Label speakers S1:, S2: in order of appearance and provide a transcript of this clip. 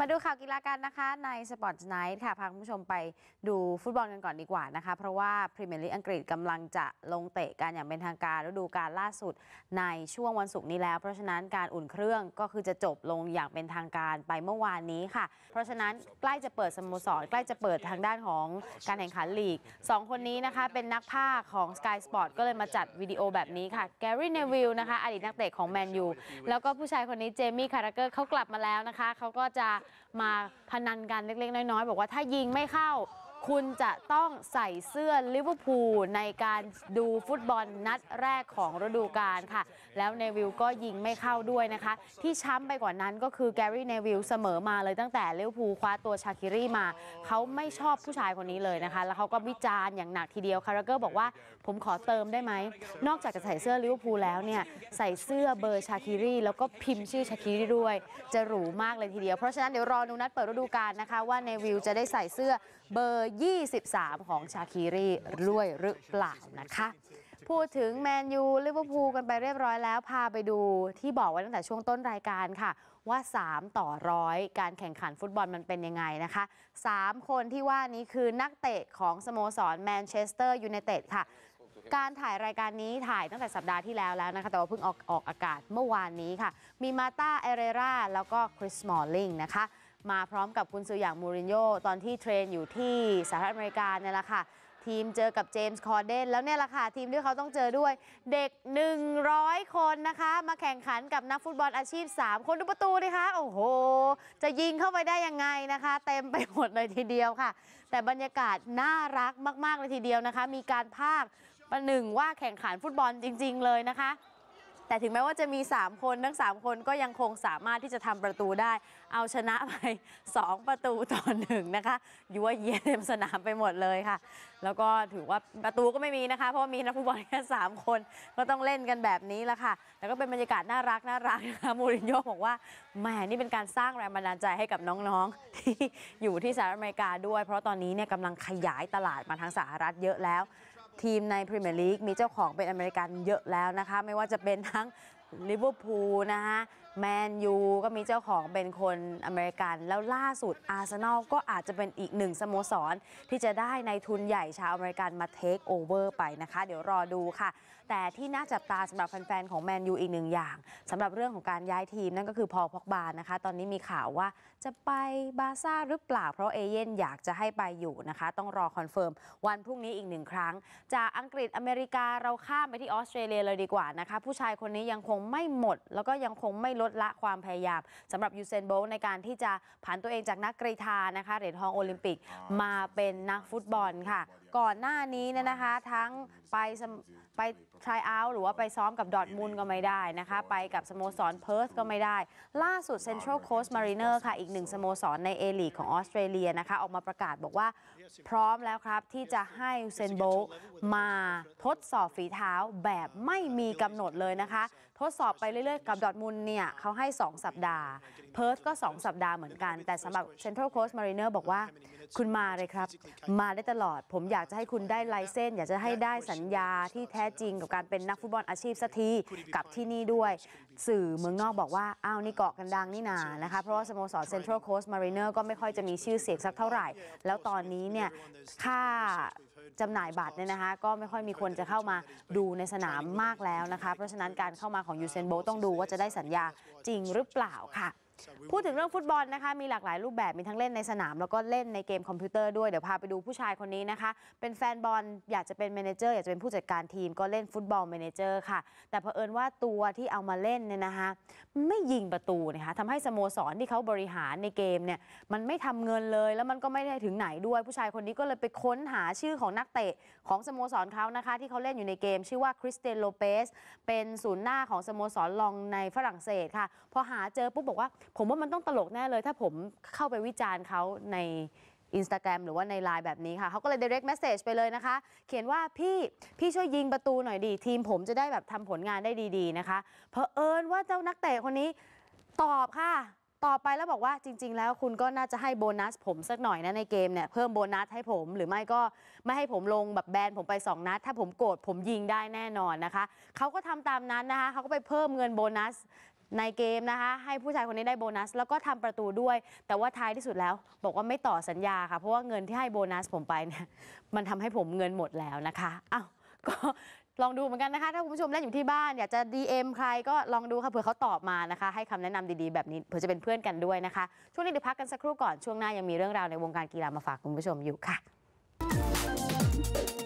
S1: มาดูข่าวกีฬากันนะคะในสปอร์ตไนท์ค่ะพาคุณผู้ชมไปดูฟุตบอลกันก่อนดีกว่านะคะเพราะว่าพรีเมียร์ลีกอังกฤษกำลังจะลงเตะกันอย่างเป็นทางการฤดูกาลล่าสุดในช่วงวันศุกร์นี้แล้วเพราะฉะนั้นการอุ่นเครื่องก็คือจะจบลงอย่างเป็นทางการไปเมื่อวานนี้ค่ะ เพราะฉะนั้นใกล้จะเปิดสโมสร ใกล้จะเปิดทางด้านของการแข่งขันลีก2คนนี้นะคะ เป็นนักภาคของ Sky Sport ก็เลยมาจัดวิดีโอแบบนี้ค่ะแกรี่เนวิลนะคะอดีตนักเตะของแมนยูแล้วก็ผู้ชายคนนี้เจมี่คาร์เกอร์เขากลับมาแล้วนะคะเขาก็จะมาพนันกันเล็กๆ น้อยๆ บอกว่าถ้ายิงไม่เข้าคุณจะต้องใส่เสื้อลิเวอร์พูลในการดูฟุตบอลนัดแรกของฤดูกาลค่ะ แล้วเนวิลก็ยิงไม่เข้าด้วยนะคะ ที่ช้ำไปกว่านั้นก็คือแกรี่เนวิลเสมอมาเลยตั้งแต่ลิเวอร์พูลคว้าตัวชาคิรี่มา เขาไม่ชอบผู้ชายคนนี้เลยนะคะ แล้วเขาก็วิจารณ์อย่างหนักทีเดียวคาร์เกอร์บอกว่าผมขอเติมได้ไหม นอกจากจะใส่เสื้อลิเวอร์พูลแล้วเนี่ย ใส่เสื้อเบอร์ชาคิรี่แล้วก็พิมพ์ชื่อชาคิรี่ด้วย จะหรูมากเลยทีเดียว เพราะฉะนั้นเดี๋ยวรอดูนัดเปิดฤดูกาลนะคะ ว่าเนวิลจะได้ใส่เสื้อเบอร์ 23 ของชาคีรีรวยหรือเปล่านะคะ พูดถึงแมนยู ลิเวอร์พูลกันไปเรียบร้อยแล้วพาไปดูที่บอกไว้ตั้งแต่ช่วงต้นรายการค่ะ ว่า 3 ต่อร้อยการแข่งขันฟุตบอลมันเป็นยังไงนะคะ 3 คนที่ว่านี้คือนักเตะของสโมสร แมนเชสเตอร์ยูไนเต็ดค่ะ การถ่ายรายการนี้ถ่ายตั้งแต่สัปดาห์ที่แล้วแล้วนะคะ แต่ว่าเพิ่งออกออกอากาศเมื่อวานนี้ค่ะ มีมาตาเอเรราแล้วก็คริสมอลลิงนะคะมาพร้อมกับคุณซืออย่างมูรินโญ่ตอนที่เทรนอยู่ที่สหรัฐอเมริกาเนี่ยแหละค่ะ ทีมเจอกับเจมส์คอร์เดนแล้วเนี่ยแหละค่ะ ทีมที่เขาต้องเจอด้วยเด็ก 100 คนนะคะ มาแข่งขันกับนักฟุตบอลอาชีพ 3 คนดูประตูดิคะ โอ้โห จะยิงเข้าไปได้ยังไงนะคะ เต็มไปหมดเลยทีเดียวค่ะ แต่บรรยากาศน่ารักมาก ๆ เลยทีเดียวนะคะ มีการภาคประหนึ่งว่าแข่งขันฟุตบอลจริงๆเลยนะคะแต่ถึงแม้ว่าจะมี3คนทั้ง3คนก็ยังคงสามารถที่จะทำประตูได้ เอาชนะไป 2 ประตูต่อหนึ่งนะคะยัวเยียเต็มสนามไปหมดเลยค่ะ แล้วก็ถือว่าประตูก็ไม่มีนะคะ เพราะมีนักฟุตบอลแค่มคน ก็ต้องเล่นกันแบบนี้ละค่ะ แล้วก็เป็นบรรยากาศน่ารักน่ารักนะคะมูรินโญ่บอกว่าแหมนี่เป็นการสร้างแรงบันดาลใจให้กับน้องๆ ที่อยู่ที่สหรัฐอเมริกาด้วย เพราะตอนนี้เนี่ยกำลังขยายตลาดมาทางสหรัฐเยอะแล้วทีมในพรีเมียร์ลีกมีเจ้าของเป็นอเมริกันเยอะแล้วนะคะไม่ว่าจะเป็นทั้งลิเวอร์พูลนะคะแมนยูก็มีเจ้าของเป็นคนอเมริกัน แล้วล่าสุดอาร์เซนอลก็อาจจะเป็นอีกหนึ่งสโมสรที่จะได้ในทุนใหญ่ชาวอเมริกันมาเทคโอเวอร์ไปนะคะ เดี๋ยวรอดูค่ะ แต่ที่น่าจับตาสำหรับแฟนๆของแมนยูอีกหนึ่งอย่างสำหรับเรื่องของการย้ายทีมนั่นก็คือพอพอกบานนะคะ ตอนนี้มีข่าวว่า จะไปบาซ่าหรือเปล่า เพราะเอเย่นอยากจะให้ไปอยู่นะคะต้องรอคอนเฟิร์มวันพรุ่งนี้อีกหนึ่งครั้ง จากอังกฤษอเมริกาเราข้ามไปที่ออสเตรเลียเลยดีกว่านะคะผู้ชายคนนี้ยังคงไม่หมด แล้วก็ยังคงไม่ลดลดละความพยายามสำหรับยูเซนโบ ในการที่จะผันตัวเองจากนักกรีธานะคะเหรียญทองโอลิมปิก มาเป็นนักฟุตบอลค่ะก่อนหน้านี้เนี่ยนะคะทั้งไปไปทรายเอาหรือว่าไปซ้อมกับดอทมูลก็ไม่ได้นะคะไปกับสโมสรเพิร์ธก็ไม่ได้ ล่าสุดเซ็นทรัลโคส t มารีเนอร์ค่ะอีกหนึ่งสโมสรในเอลีของออสเตรเลียนะคะ ออกมาประกาศบอกว่าพร้อมแล้วครับที่จะให้เซนโบลมาทดสอบฝีเท้าแบบไม่มีกำหนดเลยนะคะทดสอบไปเรื่อยๆ กับดอทมูลเนี่ยเขาให้2 สัปดาห์เพิร์ธก็2 สัปดาห์เหมือนกันแต่สำหรับเซ็นทรัลโคส t มารีเนอร์บอกว่าคุณมาเลยครับ มาได้ตลอด ผมอยากจะให้คุณได้ไลเส้น อยากจะให้ได้สัญญาที่แท้จริงกับการเป็นนักฟุตบอลอาชีพสักทีกับที่นี่ด้วย สื่อเมืองนอกบอกว่า อ้าว นี่เกาะกันดังนี่นานะคะ เพราะว่าสโมสรเซ็นทรัลโคสต์มารีเนอร์ก็ไม่ค่อยจะมีชื่อเสียงสักเท่าไหร่ แล้วตอนนี้เนี่ยค่าจำหน่ายบัตรเนี่ยนะคะ ก็ไม่ค่อยมีคนจะเข้ามาดูในสนามมากแล้วนะคะ เพราะฉะนั้นการเข้ามาของยูเซนโบต้องดูว่าจะได้สัญญาจริงหรือเปล่าค่ะพูดถึงเรื่องฟุตบอลนะคะมีหลากหลายรูปแบบมีทั้งเล่นในสนาม แล้วก็เล่นในเกมคอมพิวเตอร์ด้วยเดี๋ยวพาไปดูผู้ชายคนนี้นะคะ เป็นแฟนบอลอยากจะเป็นเมนเจอร์อยากจะเป็นผู้จัดการทีมก็เล่นฟุตบอลเมนเจอร์ค่ะแต่เผอิญว่าตัวที่เอามาเล่นเนี่ยนะคะไม่ยิงประตูนะคะทำให้สโมสรที่เขาบริหารในเกมเนี่ยมันไม่ทำเงินเลย แล้วมันก็ไม่ได้ถึงไหนด้วย ผู้ชายคนนี้ก็เลยไปค้นหาชื่อของนักเตะของสโมสรเขานะคะที่เขาเล่นอยู่ในเกม ชื่อว่าคริสเตนโลเปสเป็นศูนย์หน้าของสโมสรลองในฝรั่งเศสค่ะพอหาเจอปุ๊บบอกว่าผมว่ามันต้องตลกแน่เลยถ้าผมเข้าไปวิจารณ์เขาในอินสตาแกรมหรือว่าในไลน์แบบนี้ค่ะเขาก็เลย direct message ไปเลยนะคะ เขียนว่า พี่พี่ช่วยยิงประตูหน่อยดี ทีมผมจะได้แบบทำผลงานได้ดี ๆนะคะ เพอเอิญว่าเจ้านักเตะคนนี้ตอบค่ะต่อไปแล้วบอกว่าจริง ๆ แล้วคุณก็น่าจะให้โบนัสผมสักหน่อยนะในเกมเนี่ยเพิ่มโบนัสให้ผมหรือไม่ก็ไม่ให้ผมลงแบบแบนผมไป2นัดถ้าผมโกรธผมยิงได้แน่นอนนะคะเขาก็ทำตามนั้นนะคะเขาก็ไปเพิ่มเงินโบนัสในเกมนะคะ ให้ผู้ชายคนนี้ได้โบนัส แล้วก็ทำประตูด้วย แต่ว่าท้ายที่สุดแล้ว บอกว่าไม่ต่อสัญญาค่ะเพราะว่าเงินที่ให้โบนัสผมไปเนี่ยมันทำให้ผมเงินหมดแล้วนะคะอ้าวก็ลองดูเหมือนกันนะคะ ถ้าคุณผู้ชมเล่นอยู่ที่บ้านอยากจะ DM ใครก็ลองดูค่ะเผื่อเขาตอบมานะคะ ให้คำแนะนำดีๆแบบนี้เผื่อจะเป็นเพื่อนกันด้วยนะคะช่วงนี้เดี๋ยวพักกันสักครู่ก่อนช่วงหน้ายังมีเรื่องราวในวงการกีฬามาฝากคุณผู้ชมอยู่ค่ะ